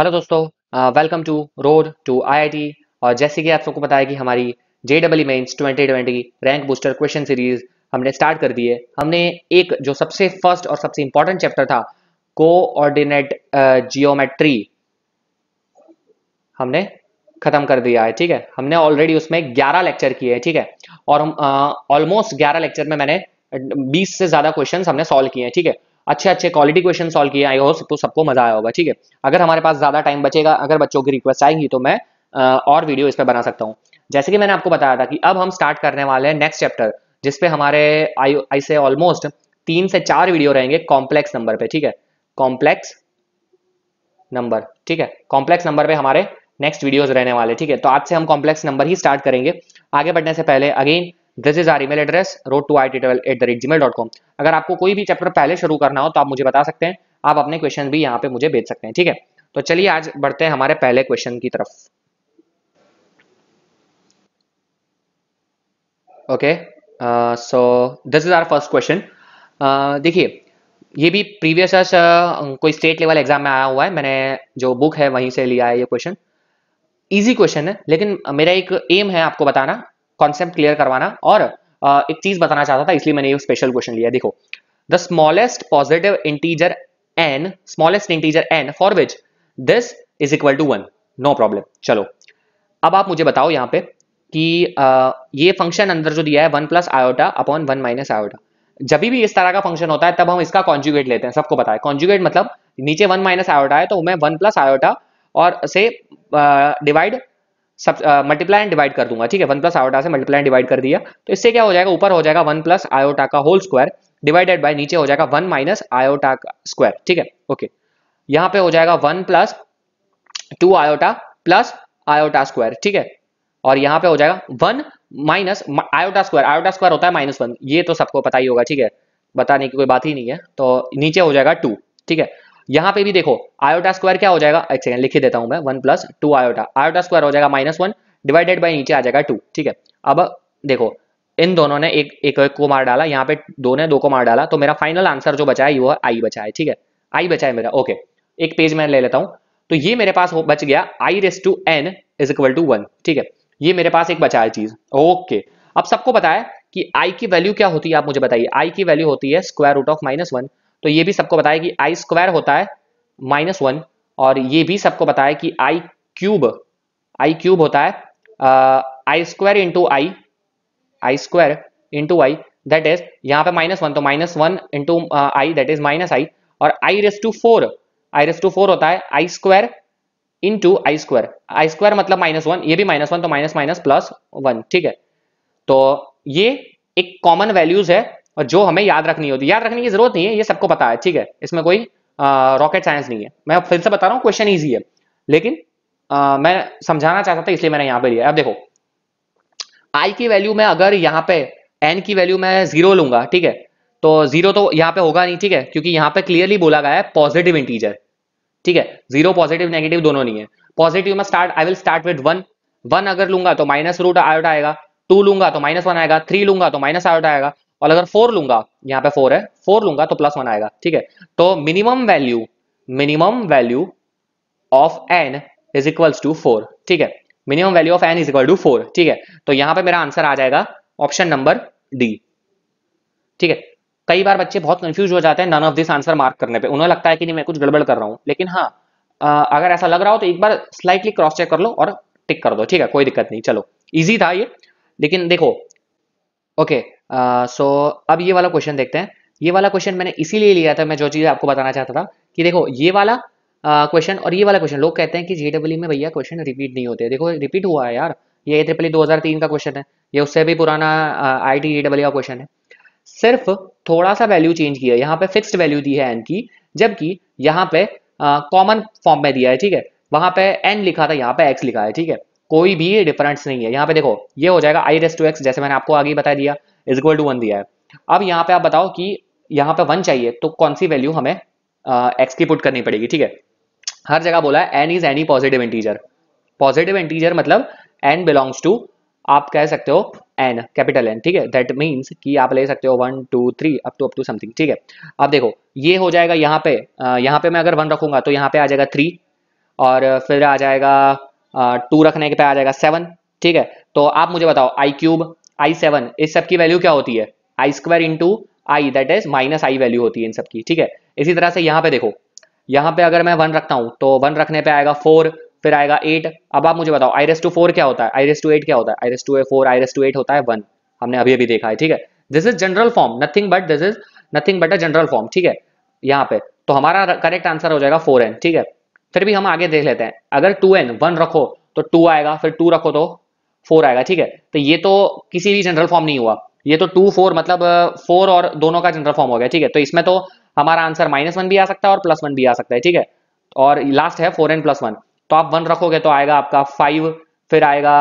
Hello दोस्तों welcome to road to IIT और जैसे कि आप सबको पता है कि हमारी J double mains twenty twenty rank booster question series हमने स्टार्ट कर दी है हमने एक जो सबसे फर्स्ट और सबसे इंपॉर्टेंट चैप्टर था कोऑर्डिनेट जियोमेट्री हमने खत्म कर दिया है ठीक है हमने ऑलरेडी उसमें ग्यारह लेक्चर किए हैं ठीक है और हम ऑलमोस्ट ग्यारह लेक्चर में मैंने बीस से ज्यादा क्वेश्चन हमने सॉल्व किए हैं ठीक है अच्छे अच्छे क्वालिटी क्वेश्चन सॉल्व किए आई हो तो सबको मजा आया होगा ठीक है अगर हमारे पास ज्यादा टाइम बचेगा अगर बच्चों की रिक्वेस्ट आएंगी तो मैं और वीडियो इस पर बना सकता हूँ जैसे कि मैंने आपको बताया था कि अब हम स्टार्ट करने वाले हैं नेक्स्ट चैप्टर जिसपे हमारे आई आई से ऑलमोस्ट तीन से चार वीडियो रहेंगे कॉम्प्लेक्स नंबर पे ठीक है कॉम्प्लेक्स नंबर ठीक है कॉम्प्लेक्स नंबर पे हमारे नेक्स्ट वीडियोस रहने वाले ठीक है तो आज से हम कॉम्प्लेक्स नंबर ही स्टार्ट करेंगे आगे बढ़ने से पहले again this is our email address road to I T at the rate Gmail dot com अगर आपको कोई भी चैप्टर पहले शुरू करना हो तो आप मुझे बता सकते हैं आप अपने क्वेश्चन भी यहाँ पे मुझे भेज सकते हैं ठीक है तो चलिए आज बढ़ते हैं हमारे पहले क्वेश्चन की तरफ okay so this is our first question देखिए ये भी प्रीवियस uh, कोई स्टेट लेवल एग्जाम में आया हुआ है मैंने जो बुक है वहीं से लिया है ये क्वेश्चन इजी क्वेश्चन है लेकिन मेरा एक एम है आपको बताना कॉन्सेप्ट क्लियर करवाना और एक चीज बताना चाहता था इसलिए मैंने ये स्पेशल क्वेश्चन लिया देखो the smallest positive integer n smallest integer n for which this is equal to one no problem चलो अब आप मुझे बताओ यहाँ पे कि आ, ये फंक्शन अंदर जो दिया है one plus iota upon one minus iota जब भी इस तरह का फंक्शन होता है तब हम इसका कॉन्जुगेट लेते हैं सबको पता है कॉन्जुगेट मतलब नीचे वन माइनस आयोटा है तो मैं वन प्लस आयोटा और से डिवाइड सब मल्टीप्लाई एंड डिवाइड कर दूंगा ठीक है वन प्लस आयोटा से मल्टीप्लाई डिवाइड कर दिया तो इससे क्या हो जाएगा ऊपर हो जाएगा वन प्लस आयोटा का होल स्क्वायर डिवाइडेड बाय नीचे हो जाएगा वन माइनस आयोटा का स्क्वायर ठीक है ओके यहाँ पे हो जाएगा one plus two iota plus iota square ठीक है और यहाँ पे हो जाएगा one minus iota square iota square होता है माइनस वन ये तो सबको पता ही होगा ठीक है बताने की कोई बात ही नहीं है तो नीचे हो जाएगा टू ठीक है यहां पे भी देखो आयोटा स्क्वायर क्या हो जाएगा एक सेकंड लिख देता हूं मैं one plus two iota iota square हो जाएगा माइनस वन डिवाइडेड बाई नीचे आ जाएगा टू ठीक है अब देखो इन दोनों ने एक एक, को मार डाला यहाँ पे दो ने दो को मार डाला तो मेरा फाइनल आंसर जो बचा है वो आई बचा है ठीक है आई बचा है मेरा ओके एक पेज मैं ले लेता हूँ तो ये मेरे पास बच गया i raise to n is equal to one ठीक है ये मेरे पास एक बचा है चीज ओके अब सबको बताया कि आई की वैल्यू क्या होती है आप मुझे बताइए आई की वैल्यू होती है square root of minus one तो ये भी सबको बताया कि आई स्क्वायर होता है माइनस वन और ये भी सबको बताया कि आई क्यूब आई क्यूब होता है i square into i i square into i that is यहाँ पे माइनस वन तो minus one into i that is minus i और i raise to four i raise to four होता है i square into i square i square मतलब minus one ये भी minus one तो माइनस माइनस प्लस वन ठीक है तो ये एक कॉमन वैल्यूज है और जो हमें याद रखनी होती याद रखने की जरूरत नहीं है ये सबको पता है ठीक है इसमें कोई रॉकेट साइंस नहीं है मैं फिर से बता रहा हूँ क्वेश्चन ईजी है लेकिन आ, मैं समझाना चाहता था इसलिए मैंने यहाँ पे लिया अब देखो आई की वैल्यू में अगर यहाँ पे एन की वैल्यू मैं जीरो लूंगा ठीक है तो जीरो तो यहाँ पे होगा नहीं ठीक है क्योंकि यहाँ पे क्लियरली बोला गया है पॉजिटिव इंटीजर ठीक है जीरो पॉजिटिव नेगेटिव दोनों नहीं है पॉजिटिव में start I will start with one one अगर लूंगा तो माइनस रूट आयोट आएगा टू लूंगा तो माइनस वन आएगा थ्री लूंगा तो माइनस आयोट आएगा और अगर फोर लूंगा यहाँ पे फोर है फोर लूंगा तो प्लस वन आएगा ठीक है तो minimum value minimum value of n is equals to four ठीक है minimum value of n is equal to four ठीक है तो यहां पे मेरा आंसर आ जाएगा ऑप्शन नंबर डी ठीक है कई बार बच्चे बहुत कंफ्यूज हो जाते हैं none of this answer mark करने पे उन्हें लगता है कि नहीं मैं कुछ गड़बड़ कर रहा हूं लेकिन हाँ आ, अगर ऐसा लग रहा हो तो एक बार स्लाइटली क्रॉस चेक कर लो और टिक कर दो ठीक है कोई दिक्कत नहीं चलो इजी था ये लेकिन देखो ओके सो uh, अब ये वाला क्वेश्चन देखते हैं ये वाला क्वेश्चन मैंने इसीलिए लिया था मैं जो चीज़ आपको बताना चाहता था कि देखो ये वाला क्वेश्चन uh, और ये वाला क्वेश्चन लोग कहते हैं कि जे में भैया क्वेश्चन रिपीट नहीं होते देखो रिपीट हुआ है यार ये ए हजार e दो का क्वेश्चन है ये उससे भी पुराना आई uh, टी e का क्वेश्चन है सिर्फ थोड़ा सा वैल्यू चेंज किया यहाँ पे फिक्स्ड वैल्यू दी है एन की जबकि यहाँ पे कॉमन फॉर्म में दिया है ठीक है वहां पे एन लिखा था यहाँ पे एक्स लिखा है ठीक है कोई भी डिफरेंस नहीं है यहाँ पे देखो ये हो जाएगा आई रेस टू एक्स जैसे मैंने आपको आगे बता दिया इक्वल टू वन दिया है अब यहाँ पे आप बताओ कि यहाँ पे वन चाहिए तो कौन सी वैल्यू हमें एक्स की पुट करनी पड़ेगी ठीक है हर जगह बोला है n is any positive integer positive integer मतलब एन बिलोंग्स टू आप कह सकते हो एन कैपिटल एन ठीक है दैट मीन्स कि आप ले सकते हो one two three up to up to something ठीक है अब देखो ये हो जाएगा यहाँ पे यहाँ पे मैं अगर वन रखूंगा तो यहाँ पे आ जाएगा थ्री और फिर आ जाएगा टू रखने के पे आ जाएगा सेवन ठीक है तो आप मुझे बताओ आई क्यूब आई सेवन इस सब की वैल्यू क्या होती है i square into i that is minus i value होती है इन सबकी ठीक है इसी तरह से यहाँ पे देखो यहाँ पे अगर मैं वन रखता हूँ तो वन रखने पे आएगा फोर फिर आएगा एट अब आप मुझे बताओ रेस टू फोर क्या होता है रेस टू एट क्या होता है raise to four raise to eight होता है वन हमने अभी अभी देखा है ठीक है this is general form nothing but this is nothing but a general form ठीक है यहाँ पे तो हमारा करेक्ट आंसर हो जाएगा फोर एन ठीक है फिर भी हम आगे देख लेते हैं अगर टू एन वन रखो तो टू आएगा फिर टू रखो तो फोर आएगा ठीक है तो ये तो किसी भी जनरल फॉर्म नहीं हुआ ये तो टू फोर मतलब फोर और दोनों का जनरल फॉर्म हो गया ठीक है तो इसमें तो हमारा आंसर माइनस वन भी आ सकता है और प्लस वन भी आ सकता है ठीक है और लास्ट है फोर एन प्लस वन तो आप वन रखोगे तो आएगा आपका फाइव फिर आएगा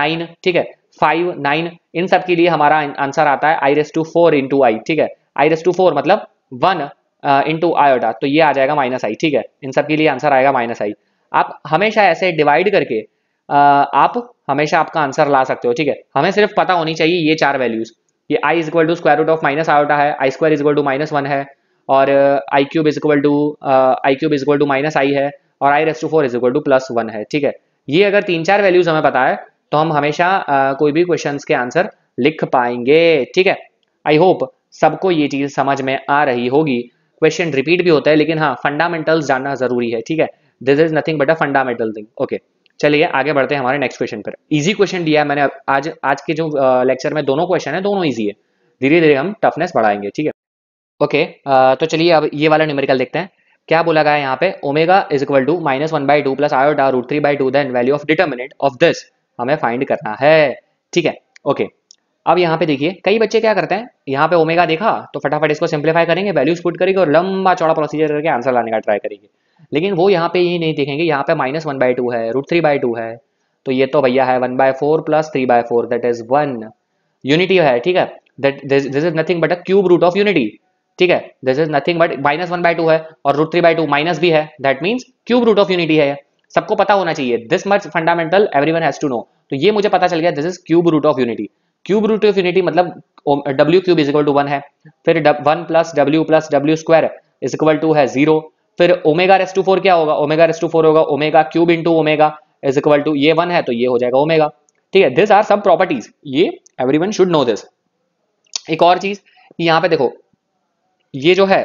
नाइन ठीक है फाइव नाइन इन सब के लिए हमारा आंसर आता है i raise to four into i ठीक है आई रेस टू फोर मतलब वन इंटू टू ओटा तो ये आ जाएगा माइनस आई ठीक है इन सब के लिए आंसर आएगा माइनस आई आप हमेशा ऐसे डिवाइड करके आप हमेशा आपका आंसर ला सकते हो ठीक है हमें सिर्फ पता होनी चाहिए ये चार वैल्यूज ये i is equal to square root of minus iota है i square is equal to minus one है और i cube is equal to i cube is equal to minus i है और i raise to four is equal to plus one है ठीक है ये अगर तीन चार वैल्यूज हमें पता है तो हम हमेशा uh, कोई भी क्वेश्चन के आंसर लिख पाएंगे ठीक है आई होप सबको ये चीज समझ में आ रही होगी क्वेश्चन रिपीट भी होता है लेकिन हाँ फंडामेंटल्स जानना जरूरी है ठीक है this is nothing but a fundamental thing okay चलिए आगे बढ़ते हैं हमारे नेक्स्ट क्वेश्चन पर इजी क्वेश्चन दिया है मैंने आज आज के जो लेक्चर में दोनों क्वेश्चन है दोनों ईजी है धीरे धीरे हम टफनेस बढ़ाएंगे ठीक है ओके तो चलिए अब ये वाला न्यूमेरिकल देखते हैं क्या बोला गया यहाँ पे omega is equal to minus one by two plus iota root three by two then value of determinant of this हमें फाइंड करना है ठीक है ओके okay. अब यहाँ पे देखिए कई बच्चे क्या करते हैं यहाँ पे ओमेगा देखा तो फटाफट इसको सिंप्लीफाई करेंगे वैल्यूज पुट करेंगे और लंबा चौड़ा प्रोसीजर करके आंसर लाने का ट्राई करेंगे लेकिन वो यहाँ पे ये नहीं देखेंगे यहाँ पे माइनस वन बाई टू है रूट थ्री बाई टू है तो ये तो भैया है one by four plus three by four that is one unity है ठीक है this is nothing but a cube root of unity ठीक है this is nothing but minus one by two है और root three by two minus भी है that means cube root of unity है सबको पता होना चाहिए this much fundamental everyone has to know तो ये मुझे पता चल गया this is cube root of unity cube root of unity मतलब W cube is equal to one है फिर one plus W plus W square is equal to है जीरो फिर ओमेगा रेस टू फोर क्या होगा ओमेगा रेस टू फोर होगा omega cube into omega is equal to ये one है तो ये हो जाएगा ओमेगा ठीक है दिस आर सब प्रॉपर्टीज ये वन शुड नो दिस एक और चीज यहाँ पे देखो ये जो है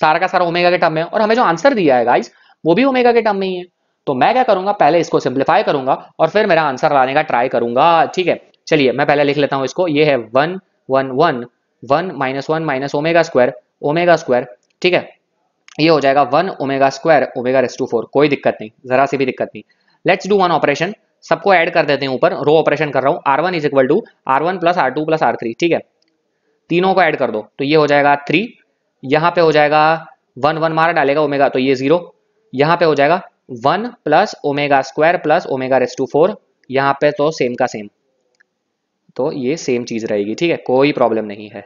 सारा का सारा ओमेगा के टर्म में और हमें जो आंसर दिया है गाइस वो भी ओमेगा के टर्म में ही है तो मैं क्या करूंगा पहले इसको सिंप्लीफाई करूंगा और फिर मेरा आंसर लाने का ट्राई करूंगा ठीक है चलिए मैं पहले लिख लेता हूं इसको ये है one one one one minus one minus omega square omega square ठीक है ये हो जाएगा one omega square omega raise to four कोई दिक्कत नहीं जरा सी भी दिक्कत नहीं लेट्स डू वन ऑपरेशन सबको ऐड कर देते हैं ऊपर रो ऑपरेशन कर रहा हूं R one is equal to R one plus R two plus R three ठीक है तीनों को ऐड कर दो तो ये हो जाएगा थ्री यहां पे हो जाएगा वन वन मारा डालेगा ओमेगा तो ये जीरो यहां पे हो जाएगा one plus omega square plus omega raise to four यहां पे तो सेम का सेम तो ये सेम चीज़ रहेगी ठीक है कोई प्रॉब्लम नहीं है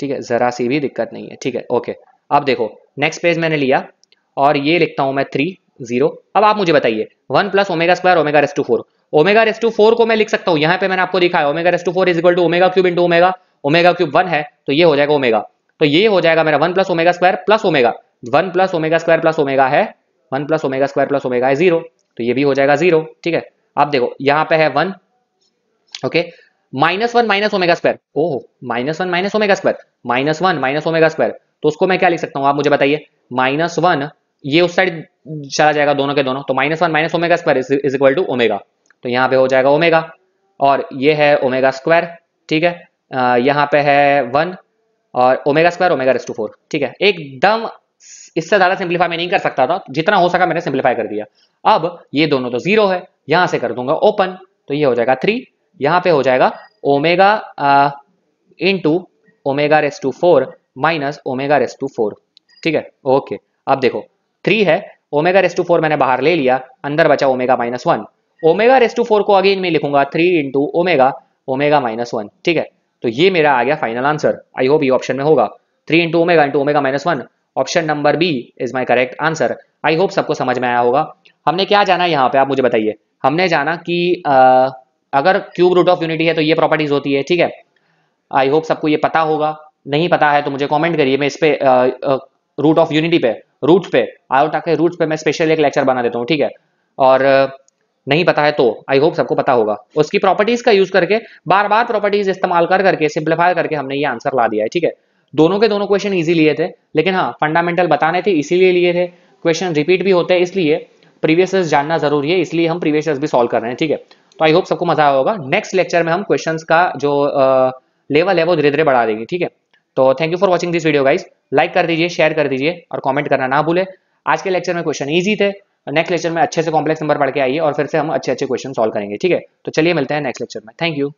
ठीक है ज़रा सी भी दिक्कत नहीं है ठीक है ओके अब देखो नेक्स्ट पेज मैंने लिया और ये लिखता हूं मैं थ्री जीरो अब आप मुझे बताइए one plus omega square omega raise to four omega raise to four को मैं लिख सकता हूं यहां पे मैंने आपको दिखाया omega raise to four is equal to omega cube into omega omega cube one है तो ये हो जाएगा ओमेगा तो ये हो जाएगा मेरा one plus omega square plus omega one plus omega square plus omega है one plus omega square plus omega है जीरो तो ये भी हो जाएगा जीरो ठीक है आप देखो यहां पर है one okay minus one minus omega square oh minus one minus omega square minus one minus omega square तो उसको मैं क्या लिख सकता हूं आप मुझे बताइए माइनस वन ये उस साइड चला जाएगा दोनों के दोनों तो minus one minus omega square is equal to omega तो यहां पे हो जाएगा ओमेगा और ये है ओमेगा स्क्वायर ठीक है यहां पे है वन और omega square omega raise to four ठीक है एकदम इससे ज्यादा सिंप्लीफाई मैं नहीं कर सकता था जितना हो सका मैंने सिंप्लीफाई कर दिया अब ये दोनों तो जीरो है यहां से कर दूंगा ओपन तो ये हो जाएगा थ्री यहां पे हो जाएगा omega into omega raise to four minus omega raise to four ठीक है ओके अब देखो थ्री है ओमेगा रेस टू फोर मैंने बाहर ले लिया अंदर बचा omega minus one omega raise to four को अगेन में लिखूंगा three into omega omega minus one ठीक है तो ये मेरा आ गया फाइनल आंसर आई होप ये ऑप्शन में होगा three into omega into omega minus one option number B is my correct answer I hope सबको समझ में आया होगा हमने क्या जाना यहाँ पे आप मुझे बताइए हमने जाना कि आ, अगर क्यूब रूट ऑफ यूनिटी है तो ये प्रॉपर्टीज होती है ठीक है आई होप सबको ये पता होगा नहीं पता है तो मुझे कमेंट करिए मैं इस पे रूट ऑफ यूनिटी पे रूट पे आयोटा के रूट पे मैं स्पेशल एक लेक्चर बना देता हूँ ठीक है और नहीं पता है तो आई होप सबको पता होगा उसकी प्रॉपर्टीज का यूज करके बार बार प्रॉपर्टीज इस्तेमाल कर करके सिंप्लीफाई करके हमने ये आंसर ला दिया है ठीक है दोनों के दोनों क्वेश्चन ईजी लिए थे लेकिन हाँ फंडामेंटल बताने थे इसीलिए लिए थे क्वेश्चन रिपीट भी होते हैं इसलिए प्रीवियस जानना जरूरी है इसलिए हम प्रीवियस भी सॉल्व कर रहे हैं ठीक है तो आई होप सबको मजा आया होगा नेक्स्ट लेक्चर में हम क्वेश्चंस का जो लेवल है वो धीरे धीरे बढ़ा देंगे ठीक है तो thank you for watching this video guys like कर दीजिए शेयर कर दीजिए और कॉमेंट करना ना भूले आज के लेक्चर में क्वेश्चन ईजी थे नेक्स्ट लेक्चर में अच्छे से कॉम्प्लेक्स नंबर पढ़ के आइए और फिर से हम अच्छे अच्छे क्वेश्चन सॉल्व करेंगे ठीक है तो चलिए मिलते हैं नेक्स्ट लेक्चर में थैंक यू